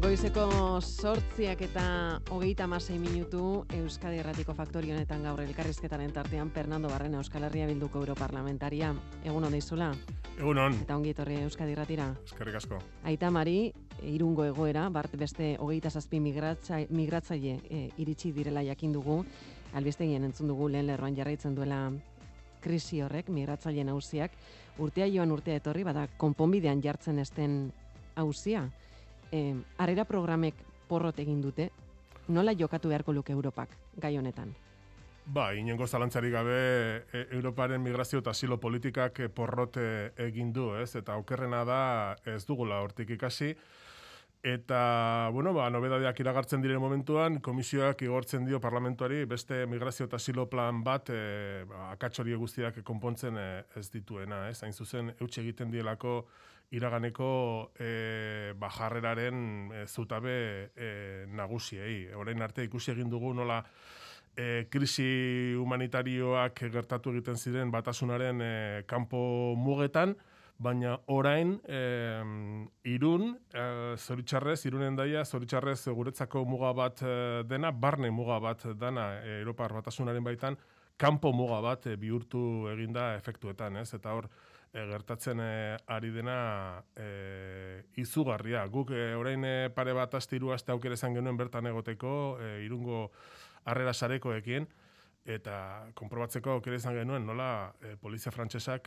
Goizeko sortziak eta hogeita masei minutu Euskadi Erratiko honetan gaur elkarrizketaren tartean Fernando Barrena Euskal Herria Bilduko Europarlamentaria. Egun hon daizula? Egun hon. Eta ongi etorri Euskadi Erratira? Euskarrik asko. Aita Mari, irungo egoera, bart beste hogeita zazpi migratzaile eh, iritsi direla jakin dugu, albizte entzun dugu lehen lerroan jarraitzen duela krisi horrek, migratzaileen hausiak, urtea joan urtea etorri, bada konponbidean jartzen esten hausia, eh, arera programek porrot egin dute, nola jokatu beharko luke Europak gai honetan? Ba, inengo zalantzari gabe e, Europaren migrazio eta asilo politikak eh, porrot eh, egin du, ez? Eta aukerrena da ez dugula hortik ikasi. Eta, bueno, ba, nobedadeak iragartzen diren momentuan, komisioak igortzen dio parlamentuari beste migrazio eta silo plan bat e, ba, akatsori guztiak konpontzen ez dituena, ez? Hain zuzen, eutxe egiten dielako iraganeko e, bajarreraren e, zutabe e, nagusiei. Orain arte ikusi egin dugu nola e, krisi humanitarioak gertatu egiten ziren batasunaren e, kanpo mugetan, baina orain e, irun, e, zoritxarrez, irunen daia, zoritxarrez guretzako muga bat e, dena, barne muga bat dena, e, Europar batasunaren baitan, kanpo muga bat e, bihurtu eginda efektuetan, ez? Eta hor eh, gertatzen eh, ari dena e, izugarria. Guk e, orain pare bat astiru aste aukera izan genuen bertan egoteko, e, irungo harrera sarekoekin eta konprobatzeko aukera izan genuen nola polizia frantsesak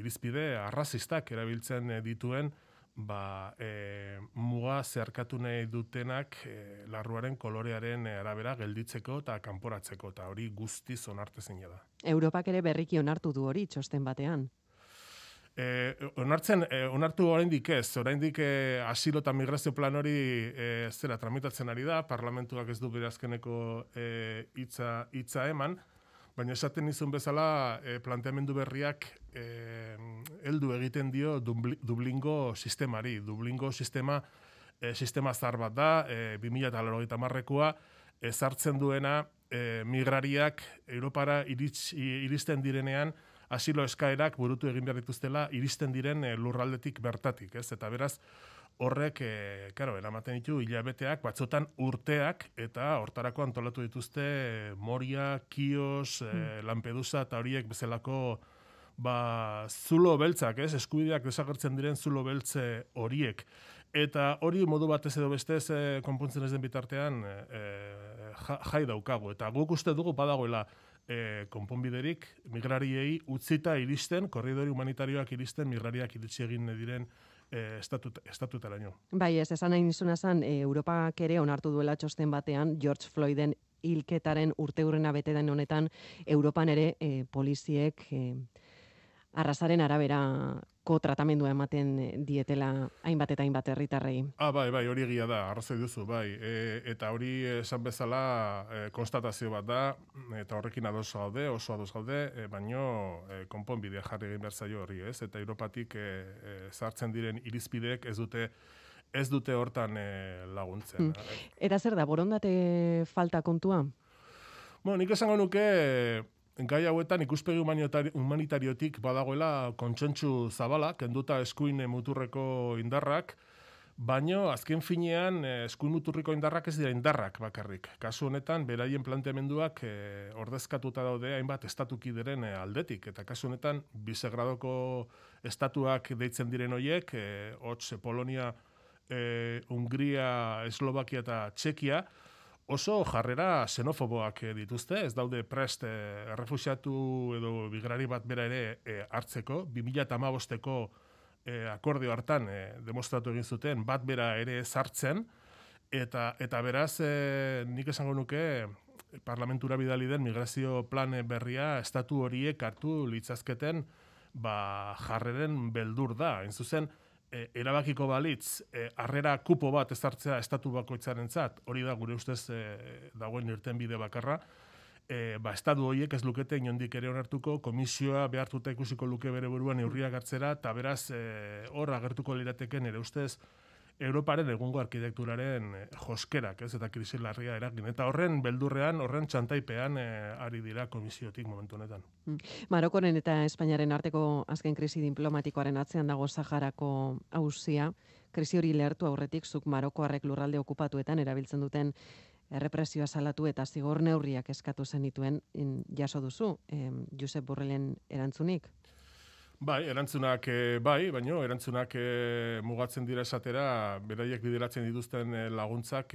irizpide arrazistak erabiltzen dituen ba, e, muga zeharkatu nahi dutenak eh, larruaren kolorearen eh, arabera gelditzeko eta kanporatzeko, eta hori guztiz onartezin da. Europak ere berriki onartu du hori txosten batean. E, onartzen, e, onartu oraindik ez, oraindik e, asilo eta migrazio plan hori e, zera tramitatzen ari da, parlamentuak ez du bere azkeneko e, eman, Baina esaten izun bezala eh, planteamendu berriak eh, heldu egiten dio Dublingo sistemari. Dublingo sistema, e, sistema zar bat da, e, 2000 alerogita marrekoa, e, zartzen duena migrariak Europara iristen direnean asilo eskaerak burutu egin behar dituztela iristen diren lurraldetik bertatik. Ez? Eta beraz, horrek, e, karo, eramaten ditu hilabeteak, batzotan urteak, eta hortarako antolatu dituzte eh, Moria, Kios, e, Lampedusa eta horiek bezalako ba, zulo beltzak, ez, eskubideak desagertzen diren zulo beltze horiek. Eta hori modu batez edo bestez konpuntzen ez den bitartean jai daukago. Eta guk uste dugu badagoela e, konponbiderik migrariei utzita iristen, korridori humanitarioak iristen, migrariak iritsi egin diren eh, estatutara nio. Bai, ez, esan nahi nizuna eh, Europak ere onartu duela txosten batean George Floyden hilketaren urte hurrena bete den honetan, Europan ere eh, poliziek... Eh, arrazaren arabera ko tratamendua ematen dietela hainbat eta hainbat herritarrei. Ah, bai, bai, hori egia da, arrazoi duzu, bai. E, eta hori esan bezala e, konstatazio bat da, eta horrekin ados gaude, oso ados gaude, e, baino e, konponbidea jarri egin behar zaio hori, ez? Eta Europatik e, e, zartzen diren irizpideek ez dute ez dute hortan e, laguntzen. Mm. Eta zer da, borondate falta kontua? Bueno, nik esango nuke gai hauetan ikuspegi humanitariotik badagoela kontsentsu zabala, kenduta eskuin muturreko indarrak, baino azken finean eh, eskuin muturriko indarrak ez dira indarrak bakarrik. Kasu honetan, beraien planteamenduak eh, ordezkatuta daude hainbat estatuki diren eh, aldetik, eta kasu honetan, bisegradoko estatuak deitzen diren hoiek, e, Polonia, e, Hungria, Eslovakia eta Txekia, oso jarrera xenofoboak eh, dituzte, ez daude prest eh, errefusiatu edo bigrari bat bera ere eh, hartzeko, 2008 eko akordeo akordio hartan demostratu egin zuten bat bera ere zartzen, eta, eta beraz nik esango nuke parlamentura bidali den migrazio plane berria estatu horiek hartu litzazketen ba, jarreren beldur da, hain zuzen, E, erabakiko balitz, e, harrera kupo bat ezartzea estatu bakoitzaren zat, hori da gure ustez e, dagoen irten bide bakarra, e, ba, estatu horiek ez lukete inondik ere honartuko, komisioa behartuta ikusiko luke bere buruan eurriak hartzera, eta beraz, hor agertuko lirateken ere ustez, Europaren egungo arkitekturaren eh, joskerak, ez eta krisi larria eragin. Eta horren, beldurrean, horren txantaipean eh, ari dira komisiotik momentu honetan. Mm. Marokonen eta Espainiaren arteko azken krisi diplomatikoaren atzean dago Zajarako hausia, krisi hori lehertu aurretik zuk Marokoarrek lurralde okupatuetan erabiltzen duten errepresioa salatu eta zigor neurriak eskatu zenituen jaso duzu, Josep Borrelen erantzunik? Bai, erantzunak eh, bai, baino erantzunak eh, mugatzen dira esatera beraiek bideratzen dituzten eh, laguntzak,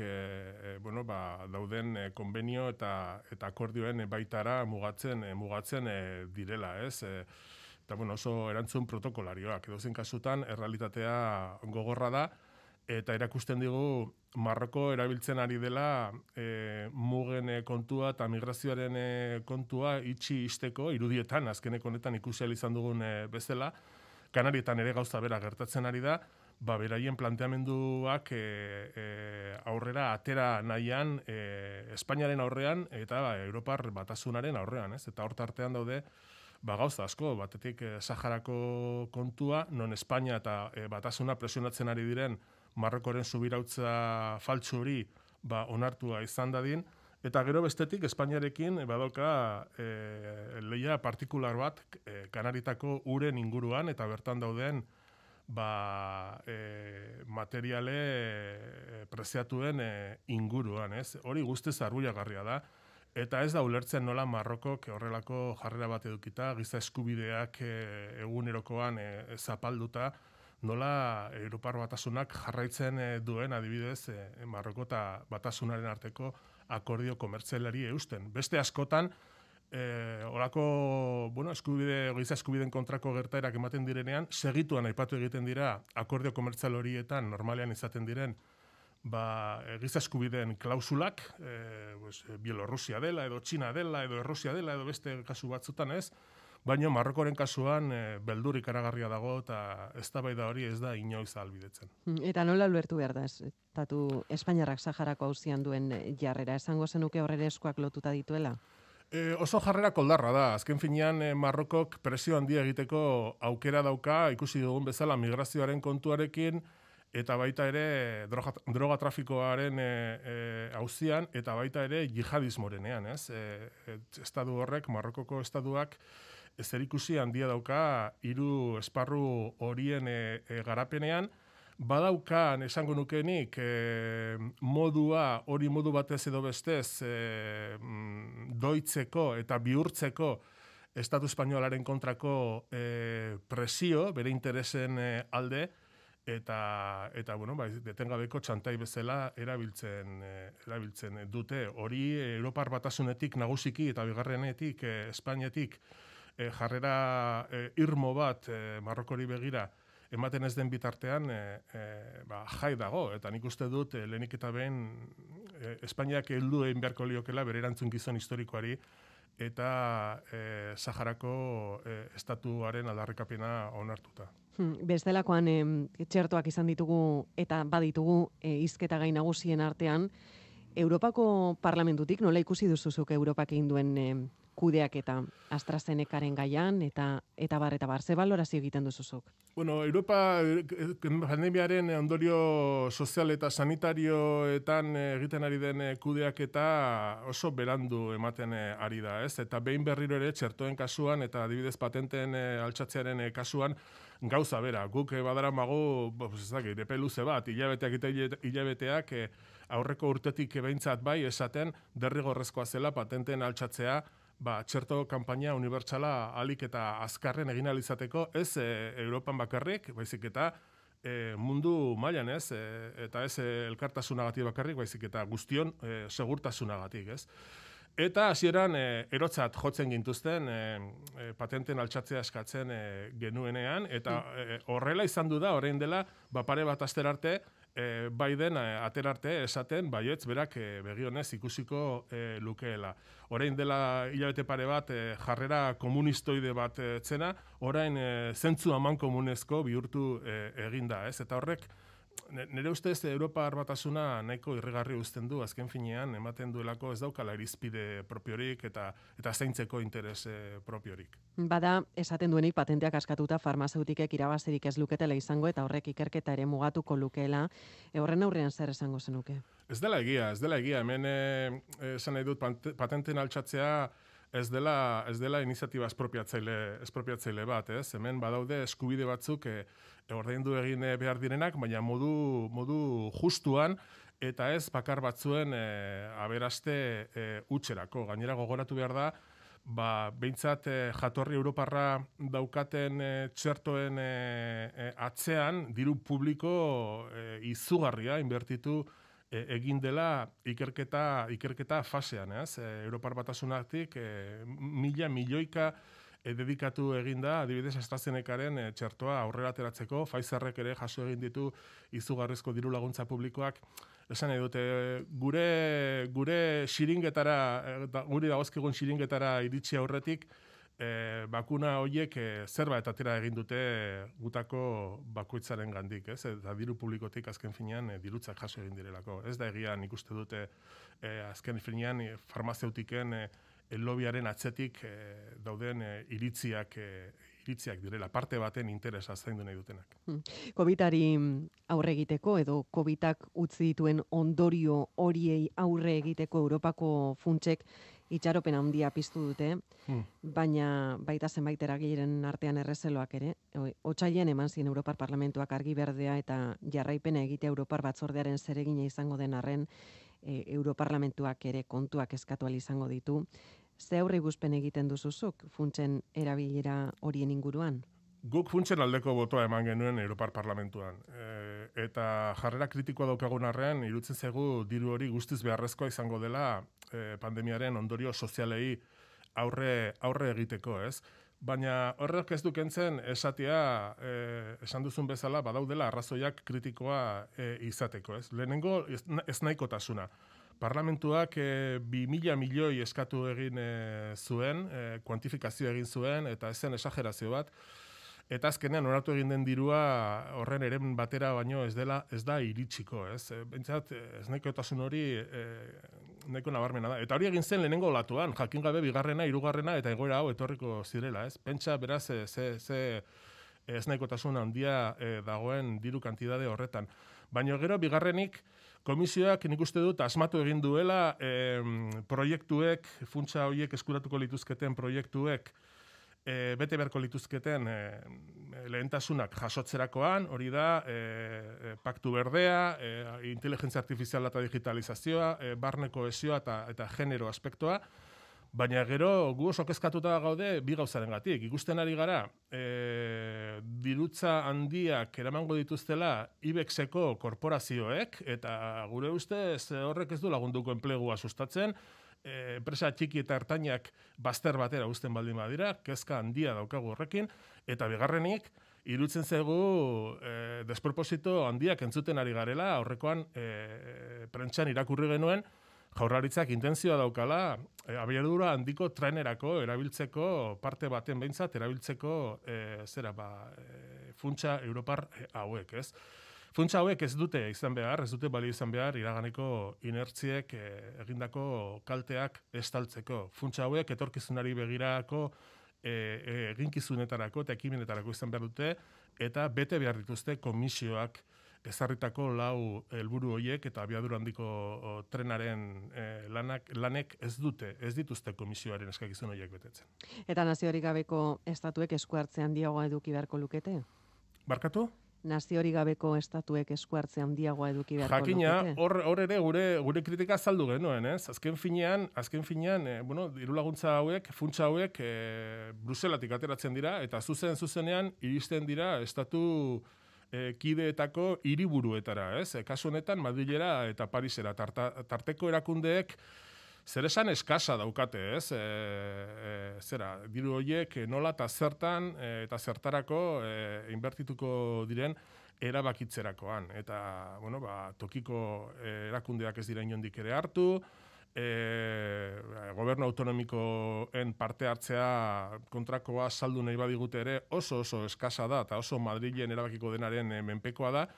bueno, ba dauden konbenio eta eta akordioen baitara mugatzen mugatzen direla, ez? Eta bueno, oso erantzun protokolarioak. Edozen kasutan errealitatea gogorra da eta erakusten digu Marroko erabiltzen ari dela e, mugen eh, kontua eta migrazioaren eh, kontua itxi isteko irudietan azkeneko honetan ikusi izan dugun e, bezala Kanarietan ere gauza bera gertatzen ari da ba beraien planteamenduak e, aurrera atera nahian e, Espainiaren aurrean eta ba, Europar batasunaren aurrean ez eta hort artean daude ba gauza asko batetik Saharako kontua non Espainia eta batasuna presionatzen ari diren Marrokoren subirautza faltsu hori ba, onartua izan dadin, eta gero bestetik Espainiarekin badoka e, leia partikular bat e, kanaritako uren inguruan eta bertan dauden ba, e, materiale e, preziatuen e, inguruan. Ez? Hori guztiz arruia da. Eta ez da ulertzen nola Marroko horrelako jarrera bat edukita, giza eskubideak e, egunerokoan e, zapalduta, nola Europar batasunak jarraitzen eh, duen adibidez eh, Marroko eta batasunaren arteko akordio komertzialari eusten. Beste askotan, e, eh, olako, bueno, eskubide, giza eskubideen kontrako gertaerak ematen direnean, segituan aipatu egiten dira akordio komertzial horietan normalean izaten diren ba, giza eskubideen klausulak, pues, Bielorrusia dela, edo Txina dela, edo Errusia dela, edo beste kasu batzutan ez, Baina Marrokoren kasuan e, eh, beldurik aragarria dago eta eztabaida hori ez da inoiz albidetzen. Mm, eta nola luertu behar da estatu Espainiarrak Saharako auzian duen eh, jarrera esango zenuke horre eskuak lotuta dituela? E, oso jarrera koldarra da. Azken finean Marrokok presio handia egiteko aukera dauka ikusi dugun bezala migrazioaren kontuarekin eta baita ere droga, trafikoaren e, auzian eta baita ere jihadismorenean, ez? E, estadu horrek, Marrokoko estaduak zer ikusi handia dauka hiru esparru horien e, e, garapenean, badaukan esango nukenik e, modua, hori modu batez edo bestez e, mm, doitzeko eta bihurtzeko Estatu Espainoalaren kontrako e, presio, bere interesen e, alde, eta, eta bueno, ba, detengabeko txantai bezala erabiltzen, erabiltzen dute. Hori, Europar batasunetik nagusiki eta bigarrenetik, e, Espainetik, e, jarrera eh, irmo bat e, Marrokori begira ematen ez den bitartean e, ba, jai dago eta nik uste dut e, eta behin Espainiak heldu beharko liokela bere erantzun gizon historikoari eta e, Saharako estatuaren adarrekapena onartuta. Hmm, bestelakoan e, txertoak izan ditugu eta baditugu e, izketa gain nagusien artean, Europako parlamentutik nola ikusi duzuzuk Europak egin duen e, kudeaketa AstraZenecaren gaian eta eta bar eta bar ze balorazio egiten duzuzuk? Bueno, Europa eh, pandemiaren ondorio sozial eta sanitarioetan eh, egiten ari den eh, kudeaketa oso berandu ematen ari da, ez? Eta behin berriro ere txertoen kasuan eta adibidez patenten altxatzearen kasuan gauza bera. Guk badara mago, ba, ez dakit, epe luze bat, hilabeteak eta hilabeteak aurreko urtetik behintzat bai esaten derrigorrezkoa zela patenten altxatzea ba, txerto kanpaina unibertsala alik eta azkarren egin izateko ez e, Europan bakarrik, baizik eta eh, mundu mailan ez, eh, eta ez elkartasunagatik bakarrik, baizik eta guztion e, segurtasunagatik ez. Eta hasieran e, erotzat jotzen gintuzten patenten altxatzea eskatzen genuenean, eta e, horrela izan du da, orain dela, bapare bat aster arte, e, Biden eh, aterarte esaten baiotz berak eh, begionez ikusiko lukeela. Orain dela hilabete pare bat jarrera komunistoide bat e, zena, orain e, zentzu aman komunezko bihurtu e, eginda. Ez? Eta horrek, nire ustez Europa arbatasuna nahiko irregarri uzten du, azken finean, ematen duelako ez daukala irizpide propiorik eta eta zeintzeko interes eh, propiorik. Bada, esaten duenik patenteak askatuta farmazeutikek irabazirik ez luketela izango eta horrek ikerketa ere mugatuko lukela, e, horren aurrean zer esango zenuke? Ez dela egia, ez dela egia, hemen eh, esan nahi dut patenten altxatzea ez dela, ez dela iniziatiba espropiatzaile, bat, ez? Hemen badaude eskubide batzuk e, ordeindu egin eh, behar direnak, baina modu, modu justuan eta ez bakar batzuen eh, aberaste e, eh, utxerako. Gainera gogoratu behar da, ba, behintzat jatorri Europarra daukaten txertoen atzean, diru publiko izugarria inbertitu e, egin dela ikerketa, ikerketa fasean. Ez? E, Europar batasunaktik e, mila, milioika, Eh, dedikatu egin da, adibidez, AstraZenecaren e, txertoa aurrera ateratzeko, Pfizerrek ere jaso egin ditu izugarrizko diru laguntza publikoak, esan nahi dute, gure, gure xiringetara, eh, da, guri dagozkigun xiringetara iritsi aurretik, e, bakuna horiek e, zerbait atera egin dute gutako bakoitzaren gandik, ez? Eta diru publikotik azken finean e, dirutzak jaso egin direlako. Ez da egian ikuste dute e, azken finean e, farmazeutiken el atzetik eh, dauden e, iritziak e, iritziak direla parte baten interesa zaindu nahi dutenak. Hmm. Covidari aurre egiteko edo Covidak utzi dituen ondorio horiei aurre egiteko Europako funtsek itxaropen handia piztu dute, hmm. baina baita zenbait eragileren artean errezeloak ere. Otsailean eman zien Europar Parlamentuak argi berdea eta jarraipena egite Europar batzordearen zeregina izango den arren E, europarlamentuak ere kontuak eskatu izango ditu. Ze aurri guzpen egiten duzuzuk funtzen erabilera horien inguruan? Guk funtzen aldeko botoa eman genuen Europar Parlamentuan. E, eta jarrera kritikoa daukagun arrean, irutzen zegu diru hori guztiz beharrezkoa izango dela e, pandemiaren ondorio sozialei aurre, aurre egiteko, ez? Baina horrek ez dukentzen esatia, e, esan duzun bezala, badaudela arrazoiak kritikoa e, izateko. Ez? Lehenengo ez, nahiko tasuna. Parlamentuak e, mila milioi eskatu egin e, zuen, e, kuantifikazio egin zuen, eta ezen esagerazio bat, Eta azkenean onartu egin den dirua horren eren batera baino ez dela ez da iritsiko, ez? Pentsat eh, eh, ez nekotasun hori e, eh, neko nabarmena da. Eta hori egin zen lehenengo latuan, jakin gabe bigarrena, hirugarrena eta egoera hau etorriko zirela, ez? Pentsa beraz ze ze ze ez handia dagoen diru kantidade horretan. Baino gero bigarrenik komisioak nik uste dut asmatu egin duela e, proiektuek funtsa horiek eskuratuko lituzketen proiektuek e, bete beharko lituzketen e, lehentasunak jasotzerakoan, hori da, e, e paktu berdea, e, inteligentzia artifiziala eta digitalizazioa, e, barneko esioa eta, eta genero aspektoa, Baina gero, gu oso kezkatuta gaude, bi gauzaren gatik. Ikusten ari gara, e, dirutza handiak eramango dituztela IBEXeko korporazioek, eta gure ustez horrek ez du lagunduko enplegua sustatzen, Eh, enpresa txiki eta ertainak bazter batera uzten baldin badira, kezka handia daukagu horrekin, eta bigarrenik, irutzen zego eh, desproposito handiak entzuten ari garela, aurrekoan eh, prentxan irakurri genuen, Jaurraritzak intenzioa daukala, e, handiko trainerako erabiltzeko, parte baten behintzat erabiltzeko, e, zera ba, funtsa Europar hauek, ez? Funtsa hauek ez dute izan behar, ez dute bali izan behar, iraganeko inertziek eh, egindako kalteak estaltzeko. Funtsa hauek etorkizunari begirako e, e, eginkizunetarako eta ekimenetarako izan behar dute, eta bete behar dituzte komisioak ezarritako lau helburu hoiek eta abiadur handiko trenaren lanak, lanek ez dute, ez dituzte komisioaren eskakizun horiek betetzen. Eta naziorikabeko gabeko estatuek eskuartzean diagoa eduki beharko lukete? Barkatu? nazi hori gabeko estatuek eskuartzea handiagoa eduki beharko Jakina, hor ere gure gure kritika azaldu genuen, ez? Azken finean, azken finean, eh, bueno, irulaguntza hauek, funtsa hauek e, Bruselatik ateratzen dira, eta zuzen zuzenean, iristen dira estatu eh, kideetako iriburuetara, ez? E, kasu honetan, Madrilera eta Parisera, tarteko erakundeek, zer esan eskasa daukate, ez? E, e, zera, diru horiek nola eta zertan e, eta zertarako e, inbertituko diren erabakitzerakoan. Eta, bueno, ba, tokiko e, erakundeak ez dira inondik ere hartu, e, goberno autonomikoen parte hartzea kontrakoa saldu nahi badigute ere oso oso eskasa da eta oso Madrilen erabakiko denaren menpekoa da,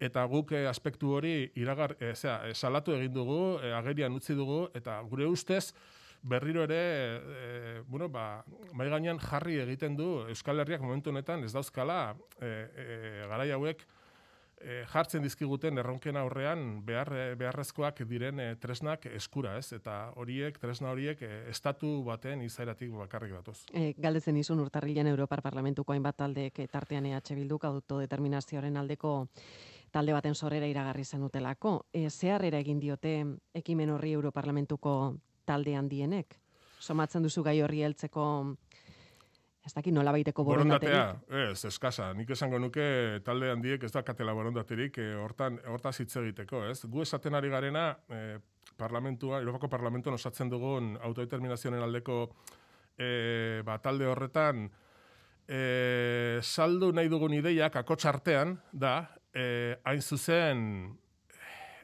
eta guk eh, aspektu hori iragar, eh, eh, salatu egin dugu, agerian utzi dugu eta gure ustez berriro ere, bueno, ba, mai gainean jarri egiten du Euskal Herriak momentu honetan, ez dauzkala, jauek hauek jartzen dizkiguten erronken aurrean behar beharrezkoak diren tresnak eskura, ez? Eta horiek, tresna horiek estatu baten izairatik bakarrik batuz. Galdezen izun urtarrilen Europar Parlamentuko hainbat taldeek tartean eta Bilduk autodeterminazioaren aldeko talde baten sorrera iragarri zen utelako. E, egin diote ekimen horri Europarlamentuko talde handienek? Somatzen duzu gai horri heltzeko ez dakit nola baiteko borondaterik? Borondatea, ez, eskasa. Nik esango nuke talde handiek ez da katela borondaterik e, hortan, hortaz hitz egiteko, ez? Gu esaten ari garena e, parlamentua, Europako parlamentu osatzen dugun autodeterminazioen aldeko e, ba, talde horretan e, saldu nahi dugun ideiak akotxartean da, eh, hain zuzen,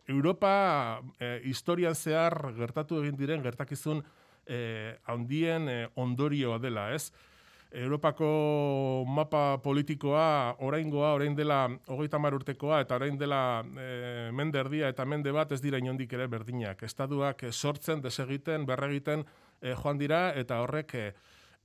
Europa eh, historian zehar gertatu egin diren gertakizun eh, handien eh, ondorioa dela, ez? Europako mapa politikoa, oraingoa, orain dela hogeita urtekoa, eta orain dela e, mende erdia eta mende bat ez dira inondik ere berdinak. Estaduak eh, sortzen, desegiten, berregiten e, joan dira, eta horrek e,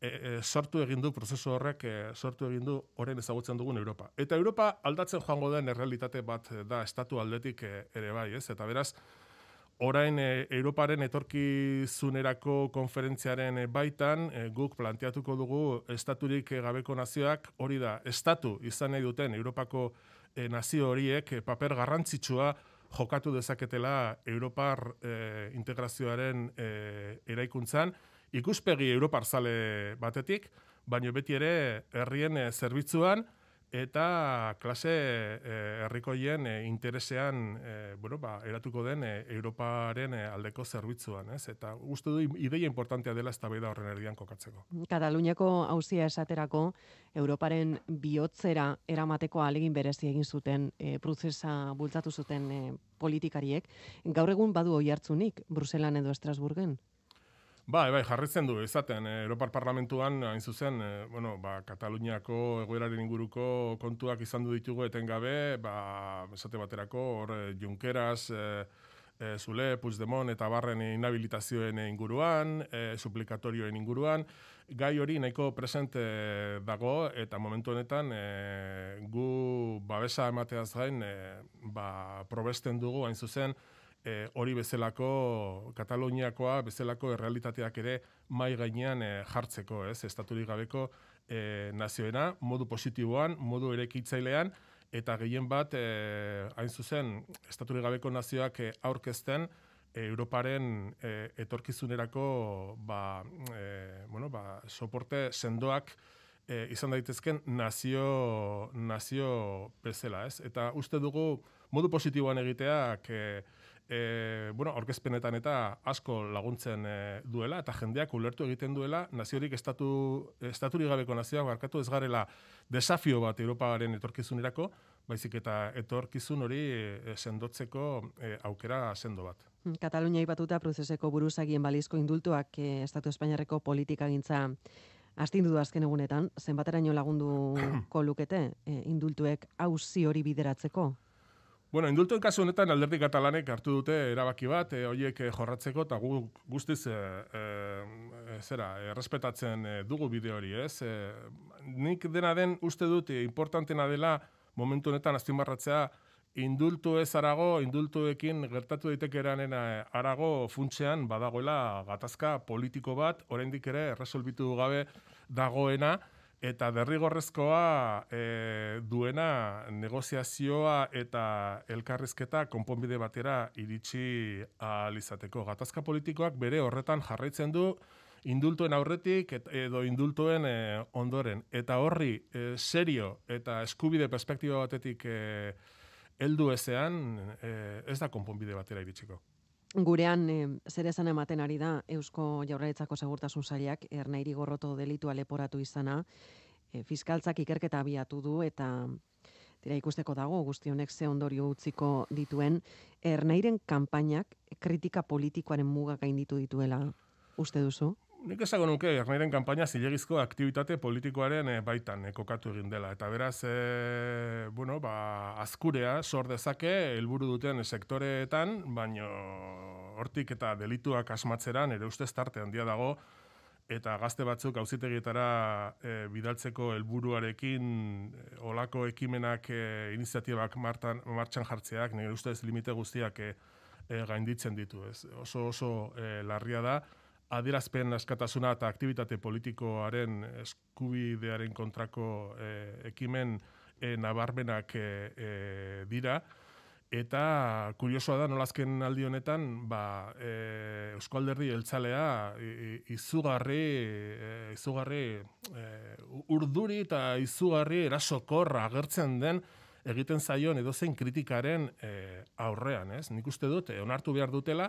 e, e sartu egin du prozesu horrek e, sortu egin du orain ezagutzen dugun Europa. Eta Europa aldatzen joango den errealitate bat e, da estatu aldetik e, ere bai, ez? Eta beraz orain Europaren etorkizunerako konferentziaren baitan e, guk planteatuko dugu estaturik gabeko nazioak, hori da, estatu izan nahi duten Europako nazio horiek paper garrantzitsua jokatu dezaketela Europar integrazioaren eraikuntzan, ikuspegi Europar zale batetik, baino beti ere herrien eh, zerbitzuan eta klase eh, herrikoien eh, interesean e, bueno, ba, eratuko den Europaren aldeko zerbitzuan. Ez? Eta uste du ideia importantea dela ez da horren erdian kokatzeko. Kataluniako hausia esaterako Europaren bihotzera eramateko alegin berezi egin zuten e, prozesa bultzatu zuten politikariek. Gaur egun badu oi hartzunik Bruselan edo Estrasburgen? Bai, bai, jarritzen du, izaten, eh, Europar Parlamentuan, hain zuzen, eh, bueno, ba, Kataluniako egoeraren inguruko kontuak izan du ditugu etengabe, ba, esate baterako, hor, Junkeras, eh, Zule, eh, Puigdemont eta Barren inhabilitazioen inguruan, eh, suplikatorioen inguruan, gai hori nahiko presente dago, eta momentu honetan, eh, gu babesa emateaz gain, eh, ba, probesten dugu, hain zuzen, e, hori bezalako Kataloniakoa bezalako errealitateak ere mai gainean e, jartzeko, ez? Estaturik gabeko e, nazioena modu positiboan, modu erekitzailean eta gehien bat e, hain zuzen estaturik gabeko nazioak e, aurkezten e, Europaren e, etorkizunerako ba, e, bueno, ba, soporte sendoak e, izan daitezken nazio nazio bezala, ez? Eta uste dugu modu positiboan egiteak e, e, bueno, orkezpenetan eta asko laguntzen e, duela, eta jendeak ulertu egiten duela, naziorik estatu, estaturik gabeko nazioak barkatu ez garela desafio bat Europaren etorkizunerako, baizik eta etorkizun hori e, sendotzeko e, aukera sendo bat. Katalunia batuta prozeseko buruzagien balizko indultuak e, Estatu Espainiarreko politika gintza astindu azken egunetan, zenbateraino lagundu kolukete e, indultuek hauzi hori bideratzeko? Bueno, indultuen kasu honetan alderdi katalanek hartu dute erabaki bat, eh, horiek eh, jorratzeko, eta guk guztiz, eh, eh, eh zera, errespetatzen dugu bideo hori, ez? Eh, nik dena den uste dut importantena dela momentu honetan azpimarratzea indultu ez arago, indultuekin gertatu daitekeranen arago funtsean badagoela gatazka politiko bat, oraindik ere, erresolbitu gabe dagoena, eta derrigorrezkoa e, duena negoziazioa eta elkarrizketa konponbide batera iritsi alizateko. Gatazka politikoak bere horretan jarraitzen du indultuen aurretik edo indultuen eh, ondoren. Eta horri eh, serio eta eskubide perspektiba batetik heldu e, ezean ez da konponbide batera iritsiko. Gurean, e, zer esan ematen ari da, Eusko Jaurlaritzako segurtasun zailak, ernairi gorroto delitu leporatu izana, e, fiskaltzak ikerketa abiatu du, eta dira ikusteko dago, guzti honek ze ondorio utziko dituen, ernairen kanpainak kritika politikoaren muga ditu dituela, uste duzu? nik esago nuke Erneiren kanpaina zilegizko aktivitate politikoaren eh, baitan e, kokatu egin dela eta beraz e, bueno ba azkurea sor dezake helburu duten sektoreetan baino hortik eta delituak asmatzeran ere ustez tarte handia dago eta gazte batzuk auzitegietara bidaltzeko helburuarekin e, olako ekimenak e, iniziatibak martan, martxan jartzeak nire ustez limite guztiak gainditzen ditu ez oso oso larria da adierazpen askatasuna eta aktivitate politikoaren eskubidearen kontrako e, ekimen e, nabarmenak e, e, dira. Eta kuriosoa da, nolazken aldi honetan, ba, e, Euskalderri eltsalea izugarri, e, izugarri urduri eta izugarri erasokor agertzen den egiten zaion edozein kritikaren aurrean. Ez? Nik uste dut, onartu behar dutela,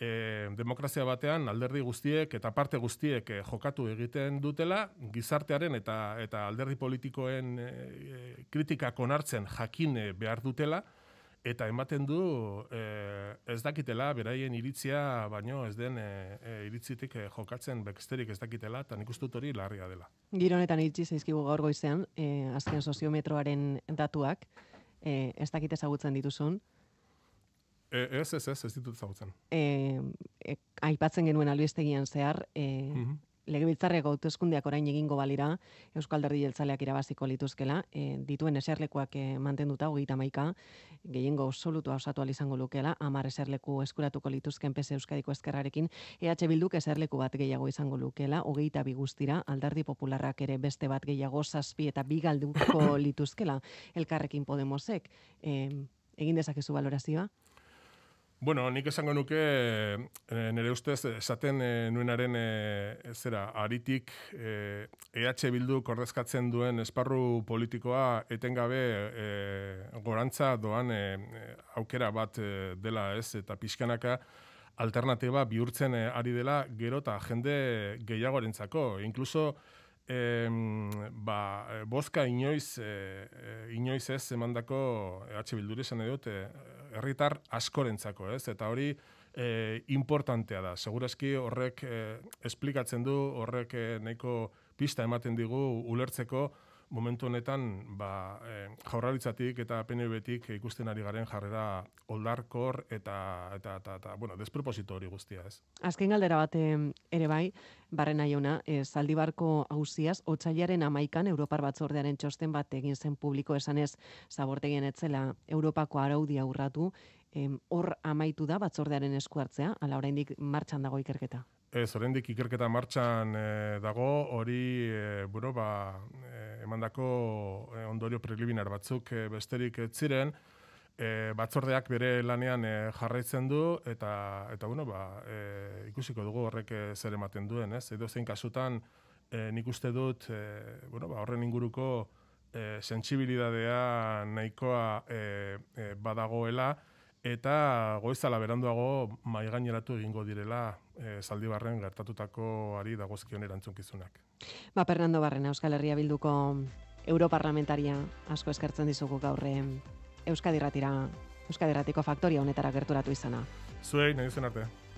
e, demokrazia batean alderdi guztiek eta parte guztiek eh, jokatu egiten dutela, gizartearen eta, eta alderdi politikoen e, kritikak onartzen jakine behar dutela, eta ematen du ez dakitela beraien iritzia baino ez den iritzitik jokatzen beksterik ez dakitela eta nik dut hori larria dela. Gironetan itzi iritsi zaizkigu gaur goizean azken soziometroaren datuak ez dakite ezagutzen dituzun. E, ez, ez, ez, ez ditut zautzen. E, aipatzen genuen albistegian zehar, e, mm -hmm. legebiltzarreko orain egingo balira, Euskal Derdi Jeltzaleak irabaziko lituzkela, e, dituen eserlekuak e, mantenduta, hogeita maika, gehiengo absolutua osatu izango lukela, amar eserleku eskuratuko lituzken PS e Euskadiko eskerrarekin, EH Bilduk eserleku bat gehiago izango lukela, hogeita bigustira, aldardi popularrak ere beste bat gehiago, zazpi eta bigalduko lituzkela, elkarrekin Podemosek, e, egin dezakezu balorazioa? Bueno, nik esango nuke eh, nire ustez esaten e, nuenaren e, zera aritik e, EH Bildu kordezkatzen duen esparru politikoa etengabe gorantza doan aukera bat dela ez eta pixkanaka alternatiba bihurtzen ari dela gero eta jende gehiagorentzako. Inkluso ba, bozka inoiz, inoiz ez emandako e EH Bildu esan edo, herritar askorentzako, ez? Eta hori e, eh, importantea da. Segurazki horrek e, esplikatzen du, horrek e, eh, neko pista ematen digu ulertzeko momentu honetan ba, e, eta PNV-tik ikusten ari garen jarrera oldarkor eta, eta, eta, bueno, guztia ez. Azken galdera bat ere bai, barren aiona, e, eh, zaldibarko hausiaz otxailaren amaikan Europar batzordearen txosten bat egin zen publiko esanez zabortegien etzela Europako araudia urratu, hor amaitu da batzordearen eskuartzea, ala oraindik martxan dago ikerketa. Ez, oraindik ikerketa martxan eh, dago, hori, e, bueno, ba, emandako eh, ondorio preliminar batzuk eh, besterik ez ziren eh, batzordeak bere lanean jarraitzen du eta eta bueno ba, ikusiko dugu horrek zer ematen duen ez edo zein kasutan e, nik uste dut bueno ba, horren inguruko e, sentsibilitatea nahikoa badagoela eta goizala beranduago mai gaineratu egingo direla Eh, zaldi barren gertatutako ari dagozkion erantzunkizunak. Ba, Fernando Barren, Euskal Herria Bilduko Europarlamentaria, asko eskertzen dizugu gaurre, Euskadi Ratira, Faktoria honetara gerturatu izana. Zuei, nahi arte.